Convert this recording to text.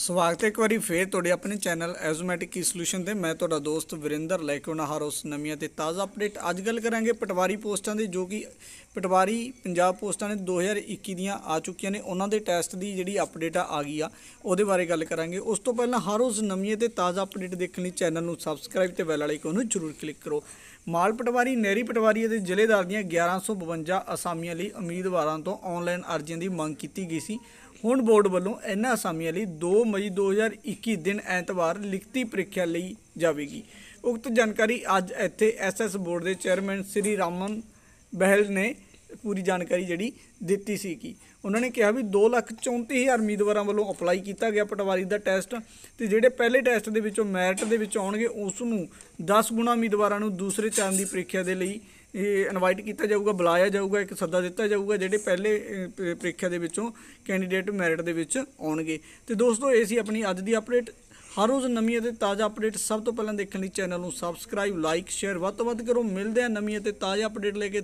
ਸਵਾਗਤ ਹੈ ਇੱਕ ਵਾਰੀ ਫੇਰ ਤੁਹਾਡੇ ਆਪਣੇ ਚੈਨਲ ਐਜ਼ੋਮੈਟਿਕ ਕੀ ਸੋਲੂਸ਼ਨ ਤੇ ਮੈਂ ਤੁਹਾਡਾ ਦੋਸਤ ਵਿਰਿੰਦਰ ਲੈ ਕੇ ਆਉਣਾ ਹਰ ਉਸ ਨਵੀਆਂ ਤੇ ਤਾਜ਼ਾ ਅਪਡੇਟ ਅੱਜ ਗੱਲ ਕਰਾਂਗੇ ਪਟਵਾਰੀ ਪੋਸਟਾਂ ਦੀ ਜੋ ਕਿ ਪਟਵਾਰੀ ਪੰਜਾਬ ਪੋਸਟਾਂ ਨੇ 2021 ਦੀਆਂ ਆ ਚੁੱਕੀਆਂ ਨੇ ਉਹਨਾਂ ਦੇ ਟੈਸਟ ਦੀ ਜਿਹੜੀ ਅਪਡੇਟ ਆ ਗਈ ਆ ਉਹਦੇ ਬਾਰੇ ਗੱਲ ਕਰਾਂਗੇ ਉਸ ਤੋਂ ਪਹਿਲਾਂ ਹਰ ਉਸ ਨਵੀਆਂ ਤੇ ਤਾਜ਼ਾ ਅਪਡੇਟ ਦੇਖਣ ਲਈ ਚੈਨਲ ਨੂੰ ਸਬਸਕ੍ਰਾਈਬ ਤੇ ਬੈਲ ਆਈਕਨ ਨੂੰ ਜ਼ਰੂਰ ਕਲਿੱਕ ਕਰੋ ਮਾਲ ਪਟਵਾਰੀ ਨਹਿਰੀ ਪਟਵਾਰੀ ਅਤੇ ਜ਼ਿਲ੍ਹੇਦਾਰ ਦੀਆਂ 1152 ਅਸਾਮੀਆਂ ਲਈ ਉਮੀਦਵਾਰਾਂ ਤੋਂ ਆਨਲਾਈਨ ਅਰਜ਼ੀਆਂ ਦੀ ਮੰਗ ਕੀਤੀ ਗਈ ਸੀ ਹੁਣ ਬੋਰਡ ਵੱਲੋਂ ਇਹਨਾਂ ਅਸਾਮੀਆਂ ਲਈ 2 ਮਈ 2021 ਦਿਨ ਐਤਵਾਰ ਲਿਖਤੀ ਪ੍ਰੀਖਿਆ ਲਈ ਜਾਵੇਗੀ ਉਕਤ ਜਾਣਕਾਰੀ ਅੱਜ ਇੱਥੇ ਐਸਐਸ ਬੋਰਡ ਦੇ ਚੇਅਰਮੈਨ ਸ੍ਰੀ ਰਾਮਨ ਬਹਿਲ ਨੇ ਪੂਰੀ ਜਾਣਕਾਰੀ ਜਿਹੜੀ ਦਿੱਤੀ ਸੀ ਕਿ ਉਹਨਾਂ ਨੇ ਕਿਹਾ ਵੀ 234000 ਉਮੀਦਵਾਰਾਂ ਵੱਲੋਂ ਅਪਲਾਈ ਕੀਤਾ ਗਿਆ ਪਟਵਾਰੀ ਦਾ ਟੈਸਟ ਤੇ ਜਿਹੜੇ ਪਹਿਲੇ ਟੈਸਟ ਦੇ ਵਿੱਚੋਂ ਮੈਰਿਟ ਦੇ ਵਿੱਚ ਆਉਣਗੇ ਉਸ ਨੂੰ 10 ਗੁਣਾ ਉਮੀਦਵਾਰਾਂ ਨੂੰ ਦੂਸਰੇ ਚਰਨ ਦੀ ਪ੍ਰੀਖਿਆ ਦੇ ਲਈ ਇਹ ਇਨਵਾਈਟ ਕੀਤਾ ਜਾਊਗਾ ਬੁਲਾਇਆ ਜਾਊਗਾ ਇੱਕ ਸੱਦਾ ਦਿੱਤਾ ਜਾਊਗਾ ਜਿਹੜੇ ਪਹਿਲੇ ਪ੍ਰੀਖਿਆ ਦੇ ਵਿੱਚੋਂ ਕੈਂਡੀਡੇਟ ਮੈਰਿਟ ਦੇ ਵਿੱਚ ਆਉਣਗੇ ਤੇ ਦੋਸਤੋ ਇਹ ਸੀ ਆਪਣੀ ਅੱਜ ਦੀ ਅਪਡੇਟ ਹਰ ਰੋਜ਼ ਨਵੀਂ ਅਤੇ ਤਾਜ਼ਾ ਅਪਡੇਟ ਸਭ ਤੋਂ ਪਹਿਲਾਂ ਦੇਖਣ ਲਈ ਚੈਨਲ ਨੂੰ ਸਬਸਕ੍ਰਾਈਬ ਲਾਈਕ ਸ਼ੇਅਰ ਵੱਧ ਤੋਂ ਵੱਧ ਕਰੋ ਮਿਲਦੇ ਆ ਨਵੀਂ ਅਤੇ ਤਾਜ਼ਾ ਅਪਡੇਟ ਲੈ ਕੇ